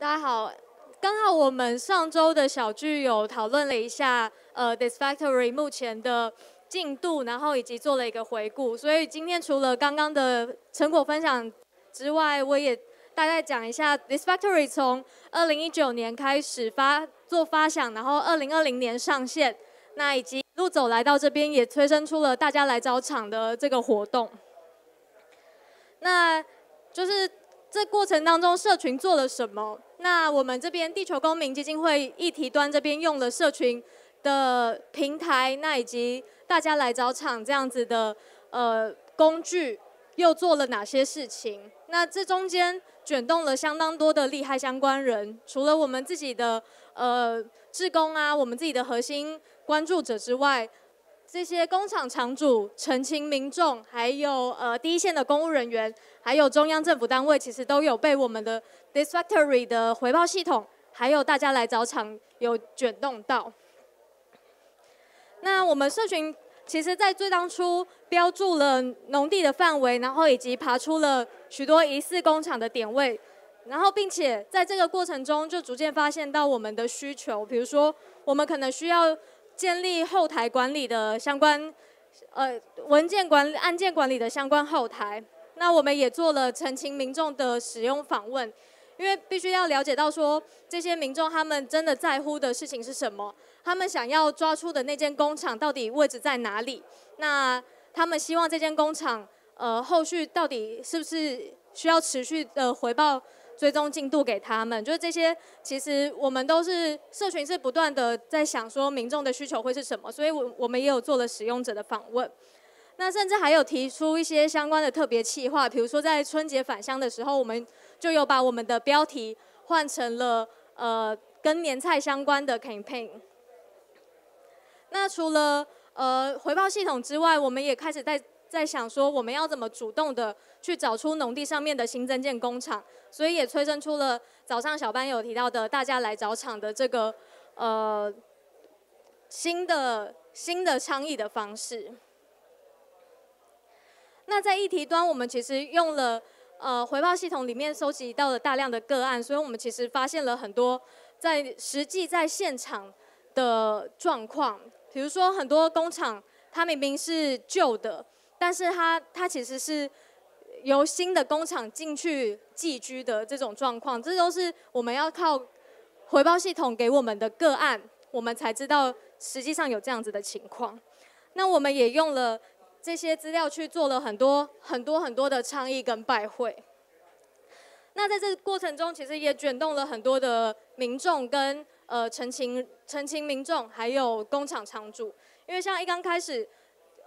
大家好，刚好我们上周的小聚有讨论了一下，呃，This Factory 目前的进度，然后以及做了一个回顾。所以今天除了刚刚的成果分享之外，我也大概讲一下 This Factory 从二零一九年开始发做发想，然后二零二零年上线，那以及陆路走来到这边，也催生出了大家来找场的这个活动。那就是。这过程当中，社群做了什么？那我们这边地球公民基金会议题端这边用了社群的平台，那以及大家来找场这样子的呃工具，又做了哪些事情？那这中间卷动了相当多的利害相关人，除了我们自己的呃志工啊，我们自己的核心关注者之外。这些工厂厂主、澄清民众，还有呃第一线的公务人员，还有中央政府单位，其实都有被我们的 d i s f a c t o r y 的回报系统，还有大家来找厂有卷动到。那我们社群其实，在最当初标注了农地的范围，然后以及爬出了许多疑似工厂的点位，然后并且在这个过程中就逐渐发现到我们的需求，比如说我们可能需要。建立后台管理的相关，呃，文件管理、案件管理的相关后台。那我们也做了澄清民众的使用访问，因为必须要了解到说这些民众他们真的在乎的事情是什么，他们想要抓出的那间工厂到底位置在哪里，那他们希望这间工厂呃后续到底是不是需要持续的回报。追踪进度给他们，就是这些。其实我们都是社群，是不断的在想说民众的需求会是什么，所以我我们也有做了使用者的访问，那甚至还有提出一些相关的特别企划，比如说在春节返乡的时候，我们就有把我们的标题换成了呃跟年菜相关的 campaign。那除了呃回报系统之外，我们也开始在。在想说我们要怎么主动的去找出农地上面的新增建工厂，所以也催生出了早上小班有提到的大家来找厂的这个呃新的新的倡议的方式。那在议题端，我们其实用了呃回报系统里面收集到了大量的个案，所以我们其实发现了很多在实际在现场的状况，比如说很多工厂它明明是旧的。但是它它其实是由新的工厂进去寄居的这种状况，这都是我们要靠回报系统给我们的个案，我们才知道实际上有这样子的情况。那我们也用了这些资料去做了很多很多很多的倡议跟拜会。那在这过程中，其实也卷动了很多的民众跟呃陈情陈情民众，还有工厂厂主，因为像一刚开始。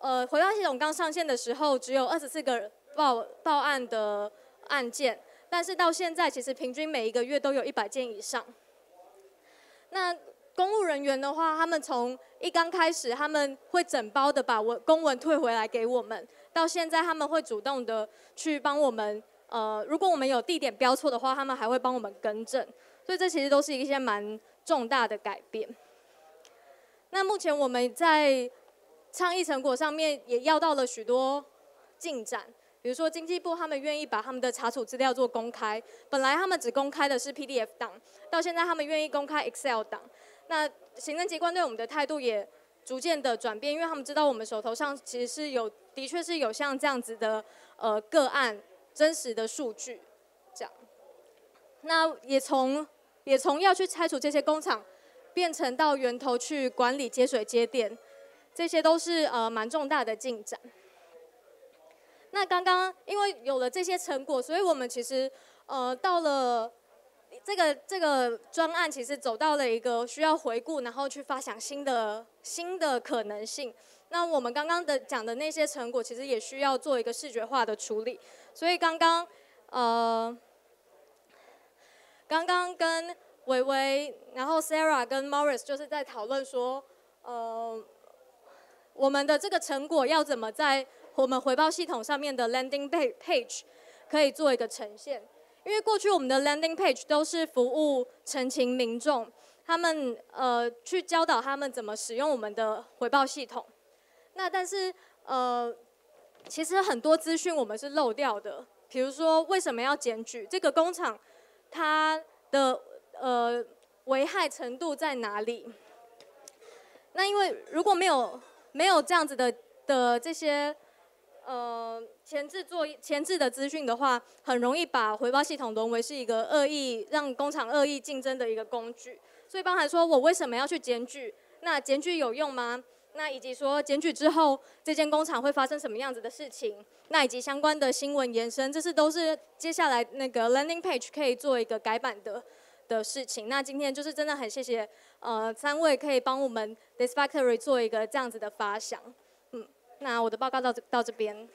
呃，回报系统刚上线的时候只有二十四个报报案的案件，但是到现在其实平均每一个月都有一百件以上。那公务人员的话，他们从一刚开始他们会整包的把文公文退回来给我们，到现在他们会主动的去帮我们，呃，如果我们有地点标错的话，他们还会帮我们更正，所以这其实都是一些蛮重大的改变。那目前我们在倡议成果上面也要到了许多进展，比如说经济部他们愿意把他们的查处资料做公开，本来他们只公开的是 PDF 档，到现在他们愿意公开 Excel 档。那行政机关对我们的态度也逐渐的转变，因为他们知道我们手头上其实是有，的确是有像这样子的呃个案真实的数据，这样。那也从也从要去拆除这些工厂，变成到源头去管理接水接电。这些都是呃蛮重大的进展。那刚刚因为有了这些成果，所以我们其实呃到了这个这个专案，其实走到了一个需要回顾，然后去发想新的新的可能性。那我们刚刚的讲的那些成果，其实也需要做一个视觉化的处理。所以刚刚呃刚刚跟维维，然后 Sarah 跟 Morris 就是在讨论说呃。我们的这个成果要怎么在我们回报系统上面的 landing page 可以做一个呈现？因为过去我们的 landing page 都是服务澄清民众，他们呃去教导他们怎么使用我们的回报系统。那但是呃，其实很多资讯我们是漏掉的，比如说为什么要检举这个工厂，它的呃危害程度在哪里？那因为如果没有没有这样子的的这些，呃，前置做前置的资讯的话，很容易把回报系统沦为是一个恶意让工厂恶意竞争的一个工具。所以包含说我为什么要去检举，那检举有用吗？那以及说检举之后这间工厂会发生什么样子的事情，那以及相关的新闻延伸，这是都是接下来那个 landing page 可以做一个改版的。的事情，那今天就是真的很谢谢，呃，三位可以帮我们 This Factory 做一个这样子的发想，嗯，那我的报告到到这边。